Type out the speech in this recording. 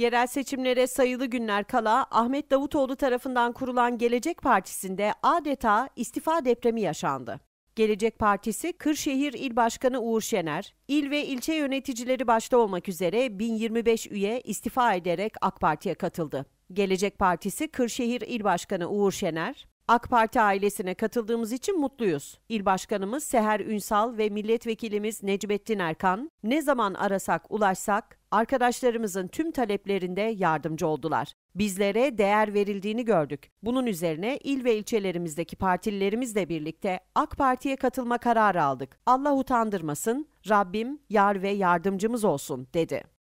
Yerel seçimlere sayılı günler kala Ahmet Davutoğlu tarafından kurulan Gelecek Partisi'nde adeta istifa depremi yaşandı. Gelecek Partisi Kırşehir İl Başkanı Uğur Şener, il ve ilçe yöneticileri başta olmak üzere 1025 üye istifa ederek AK Parti'ye katıldı. Gelecek Partisi Kırşehir İl Başkanı Uğur Şener, AK Parti ailesine katıldığımız için mutluyuz. İl Başkanımız Seher Ünsal ve Milletvekilimiz Necmettin Erkan ne zaman arasak ulaşsak arkadaşlarımızın tüm taleplerinde yardımcı oldular. Bizlere değer verildiğini gördük. Bunun üzerine il ve ilçelerimizdeki partililerimizle birlikte AK Parti'ye katılma kararı aldık. Allah utandırmasın, Rabbim yar ve yardımcımız olsun dedi.